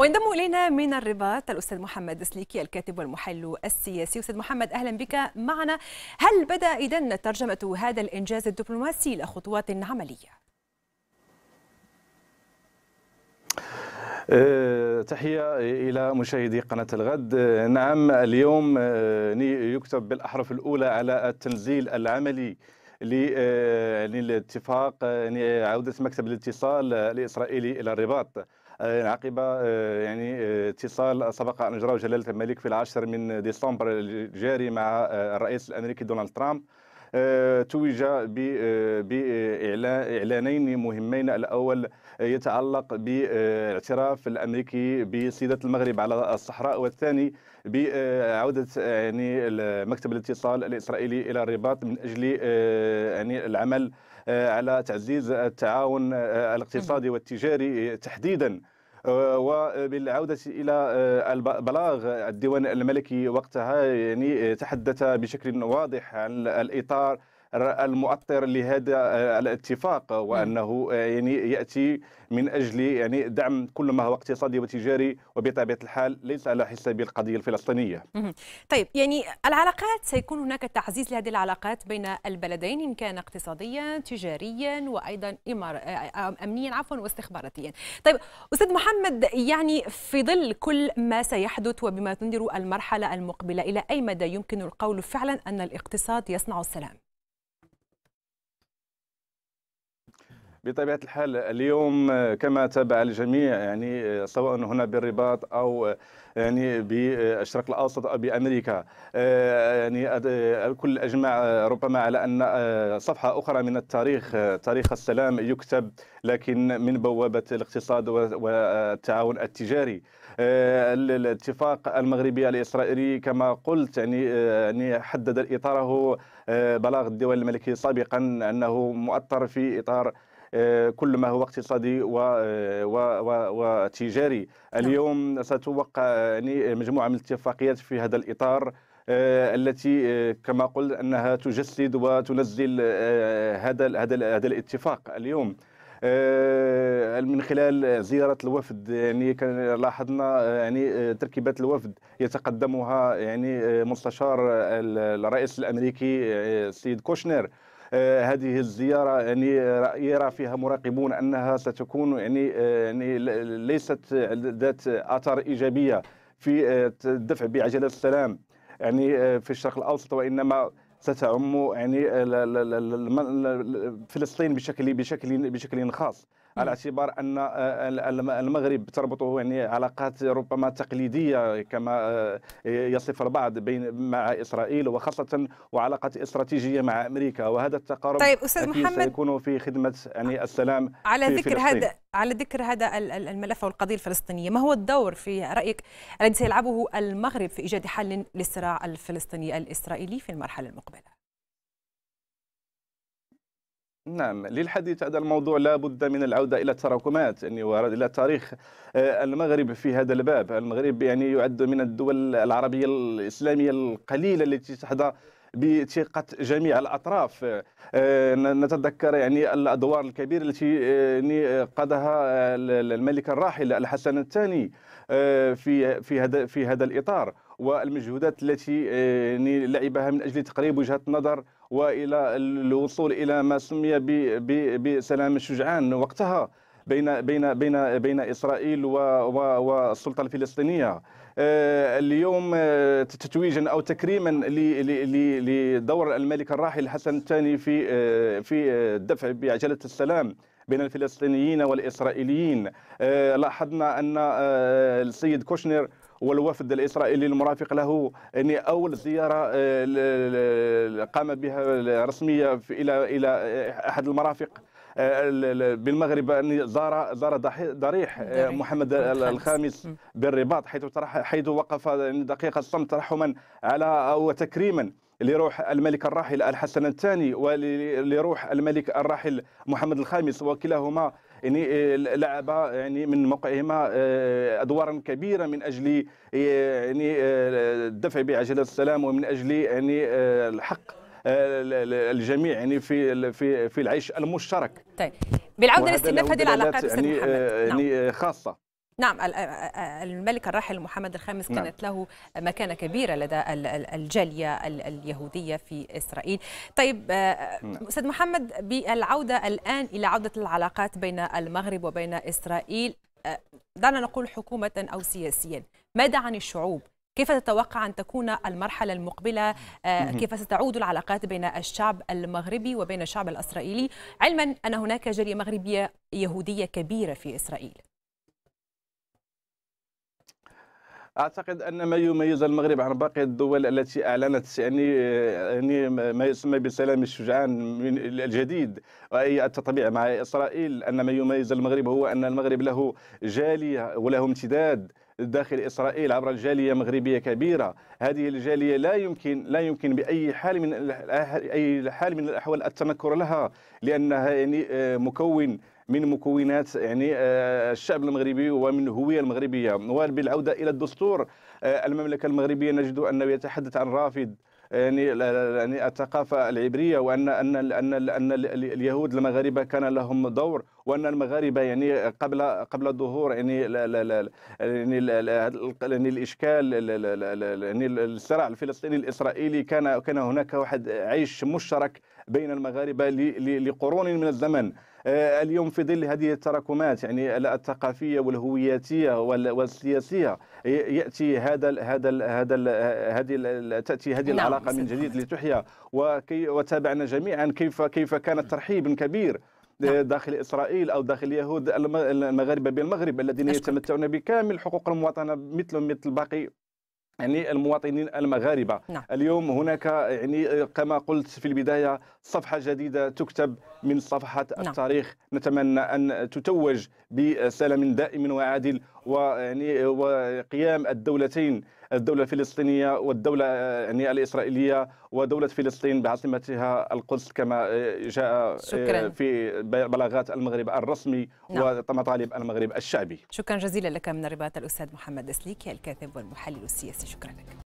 وينضم الينا من الرباط الاستاذ محمد سليكي الكاتب والمحلل السياسي استاذ محمد اهلا بك معنا هل بدا اذا ترجمه هذا الانجاز الدبلوماسي الى خطوات عمليه أه، تحية إلى مشاهدي قناة الغد أه، نعم اليوم أه، يكتب بالأحرف الأولى على التنزيل العملي للاتفاق عودة مكتب الاتصال الإسرائيلي إلى الرباط آه، عقب آه، يعني آه، اتصال سبق ان اجراه جلاله الملك في العاشر من ديسمبر الجاري مع الرئيس الامريكي دونالد ترامب توج بإعلانين مهمين الأول يتعلق بالاعتراف الأمريكي بسيادة المغرب على الصحراء والثاني بعودة يعني مكتب الاتصال الإسرائيلي إلى الرباط من أجل يعني العمل آه، على تعزيز التعاون آه، الاقتصادي والتجاري آه، تحديدا وبالعودة إلى البلاغ الديوان الملكي وقتها يعني تحدث بشكل واضح عن الإطار المؤطر لهذا آه، الاتفاق وانه آه، يعني ياتي من اجل يعني دعم كل ما هو اقتصادي وتجاري وبطبيعه الحال ليس على حساب القضيه الفلسطينيه. طيب يعني العلاقات سيكون هناك تعزيز لهذه العلاقات بين البلدين ان كان اقتصاديا تجاريا وايضا آه، امنيا عفوا واستخباراتيا. طيب استاذ محمد يعني في ظل كل ما سيحدث وبما تنذر المرحله المقبله الى اي مدى يمكن القول فعلا ان الاقتصاد يصنع السلام؟ بطبيعه الحال اليوم آه، كما تابع الجميع يعني آه، سواء هنا بالرباط او آه، يعني بالشرق الاوسط او بامريكا يعني الكل اجمع ربما على ان صفحه اخرى من التاريخ تاريخ السلام يكتب لكن من بوابه الاقتصاد والتعاون التجاري الاتفاق المغربي الاسرائيلي كما قلت يعني يعني حدد اطاره بلاغ الدول الملكيه سابقا انه مؤطر في اطار آه، كل ما هو اقتصادي وتجاري آه، نعم. اليوم ستوقع يعني مجموعه من الاتفاقيات في هذا الاطار آه، التي كما قلت انها تجسد وتنزل هذا هذا هذا الاتفاق اليوم من خلال زيارة الوفد يعني كان لاحظنا يعني تركيبات الوفد يتقدمها يعني مستشار الرئيس الأمريكي السيد كوشنر آه، هذه الزياره يعني يرى فيها مراقبون انها ستكون يعني آه، يعني ليست ذات اثار ايجابيه في آه، الدفع بعجله السلام يعني في الشرق الاوسط وانما ستعم يعني فلسطين بشكل بشكل بشكل خاص على اعتبار ان آه، المغرب تربطه يعني علاقات ربما تقليديه كما آه، يصف البعض بين مع اسرائيل وخاصه وعلاقات استراتيجيه مع امريكا وهذا التقارب طيب استاذ محمد سيكون في خدمه يعني السلام على في ذكر هذا على ذكر هذا الملف والقضيه الفلسطينيه ما هو الدور في رايك الذي سيلعبه المغرب في ايجاد حل للصراع الفلسطيني الاسرائيلي في المرحله المقبله نعم للحديث هذا الموضوع لا بد من العودة إلى التراكمات يعني إلى تاريخ آه، المغرب في هذا الباب المغرب يعني يعد من الدول العربية الإسلامية القليلة التي تحظى بثقة جميع الأطراف آه، نتذكر يعني الأدوار الكبيرة التي آه، قادها الملك الراحل الحسن الثاني في في هذا في هذا الإطار والمجهودات التي لعبها من أجل تقريب وجهة النظر والى الوصول الى ما سمي بسلام الشجعان وقتها بين بين بين بين اسرائيل والسلطه الفلسطينيه آه، اليوم آه، تتويجا او تكريما لدور الملك الراحل الحسن الثاني في آه، في الدفع بعجله السلام بين الفلسطينيين والإسرائيليين آه، لاحظنا أن آه، السيد كوشنر والوفد الإسرائيلي المرافق له يعني أول زيارة آه، قام بها رسمية إلى إلى أحد المرافق بالمغرب ان يعني زار زار ضريح محمد الخامس بالرباط حيث حيث وقف يعني دقيقه الصمت ترحما على وتكريما لروح الملك الراحل الحسن الثاني ولروح الملك الراحل محمد الخامس وكلاهما يعني آه، لعب يعني من موقعهما آه، ادوارا كبيره من اجل آه، يعني الدفع بعجله السلام ومن اجل يعني الحق الجميع يعني في في في العيش المشترك طيب بالعوده لاستئناف هذه العلاقات يعني, محمد. يعني نعم. خاصه نعم الملك الراحل محمد الخامس نعم. كانت له مكانة كبيرة لدى الجالية اليهودية في إسرائيل طيب آه، نعم. أستاذ محمد بالعودة الآن إلى عودة العلاقات بين المغرب وبين إسرائيل آه، دعنا نقول حكومة أو سياسيا ماذا عن الشعوب كيف تتوقع أن تكون المرحلة المقبلة آه، كيف ستعود العلاقات بين الشعب المغربي وبين الشعب الإسرائيلي علما أن هناك جالية مغربية يهودية كبيرة في إسرائيل اعتقد ان ما يميز المغرب عن باقي الدول التي اعلنت يعني يعني ما يسمى بسلام الشجعان من الجديد وهي التطبيع مع اسرائيل ان ما يميز المغرب هو ان المغرب له جاليه وله امتداد داخل اسرائيل عبر الجاليه مغربيه كبيره هذه الجاليه لا يمكن لا يمكن باي حال من اي حال من الاحوال التنكر لها لانها يعني آه، مكون من مكونات يعني آه، الشعب المغربي ومن الهويه المغربيه وبالعوده الى الدستور آه، المملكه المغربيه نجد انه يتحدث عن رافد آه، يعني يعني الثقافه العبريه وان ان ان ان اليهود المغاربه كان لهم دور وان المغاربه يعني قبل قبل ظهور يعني يعني, يعني الاشكال يعني الصراع الفلسطيني الاسرائيلي كان كان هناك واحد عيش مشترك بين المغاربه لقرون من الزمن آه، اليوم في ظل هذه التراكمات يعني الثقافيه والهوياتيه والسياسيه ياتي هذا هذا هذا هذه تاتي هذه نعم العلاقه من جديد لتحيا وتابعنا جميعا كيف كيف كان الترحيب كبير نعم. داخل اسرائيل او داخل اليهود المغاربه بالمغرب الذين يتمتعون بكامل حقوق المواطنه مثلهم مثل باقي يعني المواطنين المغاربه نعم. اليوم هناك يعني كما قلت في البدايه صفحه جديده تكتب من صفحات نعم. التاريخ نتمنى ان تتوج بسلام دائم وعادل ويعني وقيام الدولتين الدولة الفلسطينية والدولة يعني الإسرائيلية ودولة فلسطين بعاصمتها القدس كما آه، جاء آه، شكرا. في بلاغات المغرب الرسمي نعم. ومطالب المغرب الشعبي شكرا جزيلا لك من الرباط الأستاذ محمد أسليكي الكاتب والمحلل السياسي شكرا لك